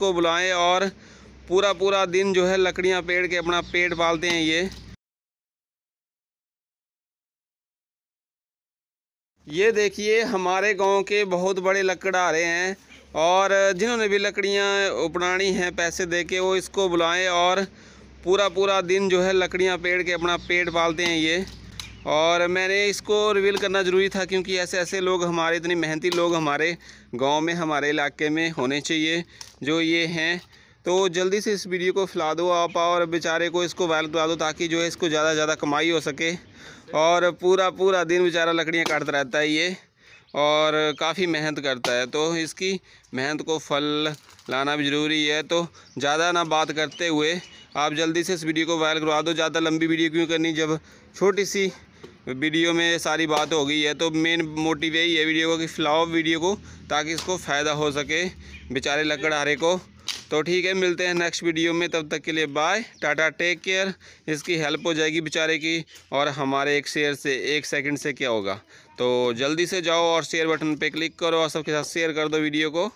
को बुलाएं और पूरा पूरा दिन जो है लकड़ियां पेड़ के अपना पेट पालते हैं ये ये देखिए हमारे गांव के बहुत बड़े रहे हैं और जिन्होंने भी लकड़ियां उपनानी हैं पैसे दे के वो इसको बुलाएं और पूरा पूरा दिन जो है लकड़ियां पेड़ के अपना पेट पालते हैं ये और मैंने इसको रिवील करना ज़रूरी था क्योंकि ऐसे ऐसे लोग हमारे इतने मेहनती लोग हमारे गांव में हमारे इलाके में होने चाहिए जो ये हैं तो जल्दी से इस वीडियो को फैला दो आप और बेचारे को इसको वायरल करा दो ताकि जो है इसको ज़्यादा से ज़्यादा कमाई हो सके और पूरा पूरा दिन बेचारा लकड़ियाँ काटता रहता है ये और काफ़ी मेहनत करता है तो इसकी मेहनत को फल लाना भी ज़रूरी है तो ज़्यादा ना बात करते हुए आप जल्दी से इस वीडियो को वायरल करवा दो ज़्यादा लंबी वीडियो क्यों करनी जब छोटी सी वीडियो में सारी बात हो गई है तो मेन मोटिव यही है वीडियो को कि फ्लाओ वीडियो को ताकि इसको फ़ायदा हो सके बेचारे लकड़हारे को तो ठीक है मिलते हैं नेक्स्ट वीडियो में तब तक के लिए बाय टाटा टेक केयर इसकी हेल्प हो जाएगी बेचारे की और हमारे एक शेयर से एक सेकंड से क्या होगा तो जल्दी से जाओ और शेयर बटन पे क्लिक करो और सबके साथ शेयर कर दो वीडियो को